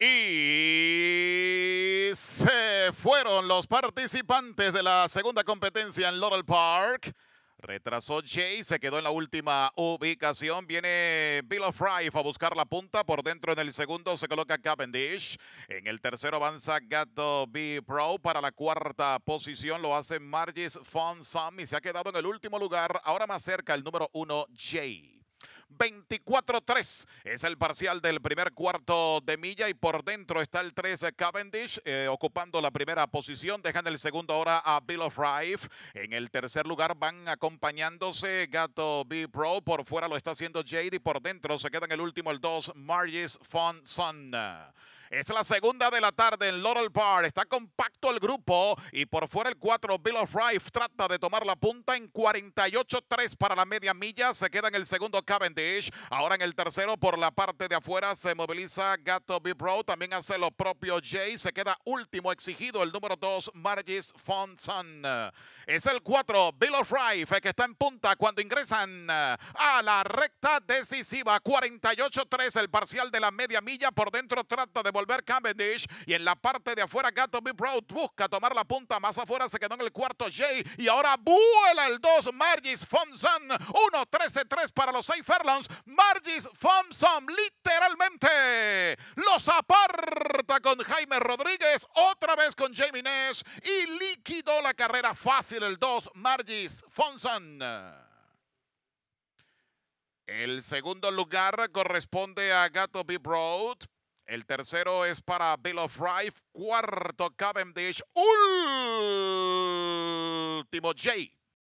Y se fueron los participantes de la segunda competencia en Laurel Park. Retrasó Jay, se quedó en la última ubicación. Viene Bill of a buscar la punta. Por dentro en el segundo se coloca Cavendish. En el tercero avanza Gato B Pro. Para la cuarta posición lo hace Margis Fonsum. y se ha quedado en el último lugar. Ahora más cerca el número uno, Jay. 24-3 es el parcial del primer cuarto de milla y por dentro está el 3 Cavendish eh, ocupando la primera posición. Dejan el segundo ahora a Bill of Rife. En el tercer lugar van acompañándose Gato B Pro. Por fuera lo está haciendo Jade y por dentro se queda en el último el 2 Margis Fonson. Es la segunda de la tarde en Laurel Park. Está compacto el grupo y por fuera el 4 Bill of Rife trata de tomar la punta en 48-3 para la media milla. Se queda en el segundo Cavendish. Ahora en el tercero por la parte de afuera se moviliza Gato B. También hace lo propio Jay. Se queda último exigido el número 2 Margis Fonson. Es el 4 Bill of Rife que está en punta cuando ingresan eh, a la recta decisiva. 48-3 el parcial de la media milla. Por dentro trata de volver Cavendish. Y en la parte de afuera, Gato B. Broad busca tomar la punta. Más afuera se quedó en el cuarto Jay. Y ahora vuela el 2, Margis Fonson, 1-13-3 para los 6 Fairlands Margis Fonson literalmente los aparta con Jaime Rodríguez. Otra vez con Jamie Nash. Y liquidó la carrera fácil el 2, Margis Fonson. El segundo lugar corresponde a Gato B. Broad el tercero es para Bill of Rife. Cuarto, Cavendish. Último, Jay.